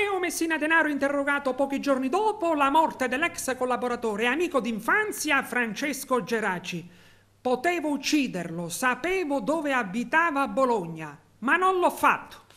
Matteo Messina Denaro, interrogato pochi giorni dopo la morte dell'ex collaboratore e amico d'infanzia Francesco Geraci. Potevo ucciderlo, sapevo dove abitava a Bologna, ma non l'ho fatto.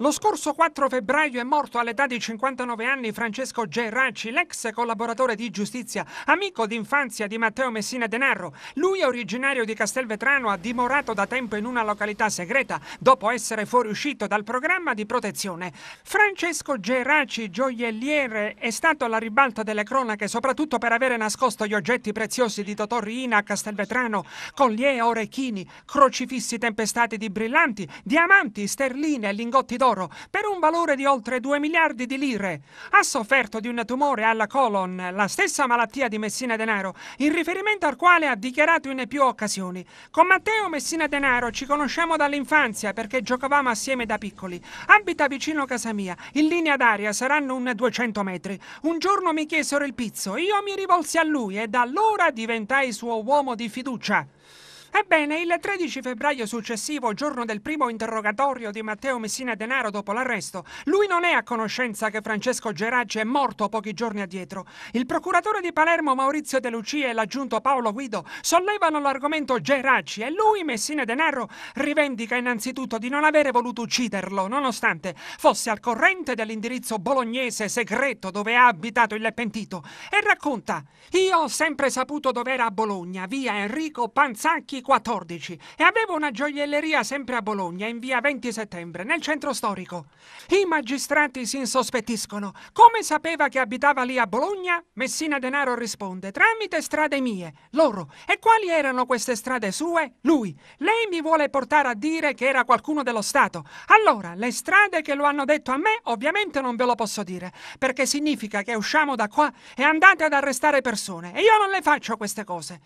Lo scorso 4 febbraio è morto all'età di 59 anni Francesco Geracci, l'ex collaboratore di giustizia, amico d'infanzia di Matteo Messina Denaro. Lui, originario di Castelvetrano, ha dimorato da tempo in una località segreta dopo essere fuoriuscito dal programma di protezione. Francesco Geracci, gioielliere, è stato alla ribalta delle cronache soprattutto per avere nascosto gli oggetti preziosi di Totò Riina a Castelvetrano, collier, orecchini, crocifissi tempestati di brillanti, diamanti, sterline, e lingotti d'oro d'oro per un valore di oltre 2 miliardi di lire. Ha sofferto di un tumore alla colon, la stessa malattia di Messina Denaro, in riferimento al quale ha dichiarato in più occasioni. Con Matteo Messina Denaro ci conosciamo dall'infanzia perché giocavamo assieme da piccoli. Abita vicino a casa mia, in linea d'aria saranno un 200 metri. Un giorno mi chiesero il pizzo, io mi rivolsi a lui e da allora diventai suo uomo di fiducia. Ebbene, il 13 febbraio successivo, giorno del primo interrogatorio di Matteo Messina Denaro dopo l'arresto, lui non è a conoscenza che Francesco Geraci è morto pochi giorni addietro. Il procuratore di Palermo Maurizio De Lucia e l'aggiunto Paolo Guido sollevano l'argomento Geraci e lui, Messina Denaro, rivendica innanzitutto di non avere voluto ucciderlo, nonostante fosse al corrente dell'indirizzo bolognese segreto dove ha abitato il pentito, e racconta «Io ho sempre saputo dove era a Bologna, via Enrico Panzacchi 14 e avevo una gioielleria sempre a Bologna, in via 20 settembre, nel centro storico. I magistrati si insospettiscono. Come sapeva che abitava lì a Bologna? Messina Denaro risponde, tramite strade mie, loro. E quali erano queste strade sue? Lui. Lei mi vuole portare a dire che era qualcuno dello Stato. Allora, le strade che lo hanno detto a me, ovviamente non ve lo posso dire, perché significa che usciamo da qua e andate ad arrestare persone. E io non le faccio queste cose.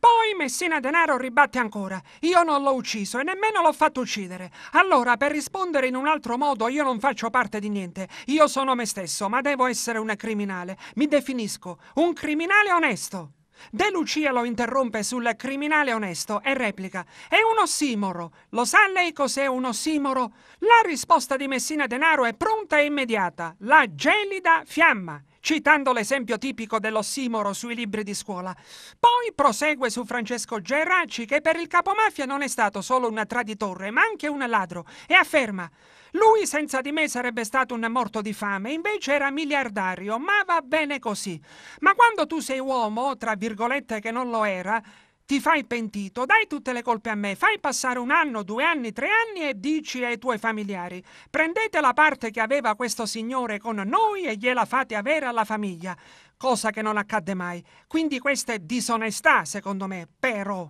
Poi Messina Denaro ribatte ancora. Io non l'ho ucciso e nemmeno l'ho fatto uccidere. Allora, per rispondere in un altro modo, io non faccio parte di niente. Io sono me stesso, ma devo essere un criminale. Mi definisco un criminale onesto. De Lucia lo interrompe sul criminale onesto e replica: È un ossimoro. Lo sa lei cos'è un ossimoro? La risposta di Messina Denaro è pronta e immediata: la gelida fiamma citando l'esempio tipico dell'ossimoro sui libri di scuola. Poi prosegue su Francesco Gerracci, che per il capomafia non è stato solo un traditore ma anche un ladro e afferma lui senza di me sarebbe stato un morto di fame, invece era miliardario, ma va bene così. Ma quando tu sei uomo, tra virgolette che non lo era, ti fai pentito, dai tutte le colpe a me, fai passare un anno, due anni, tre anni e dici ai tuoi familiari prendete la parte che aveva questo signore con noi e gliela fate avere alla famiglia, cosa che non accadde mai. Quindi questa è disonestà, secondo me, però.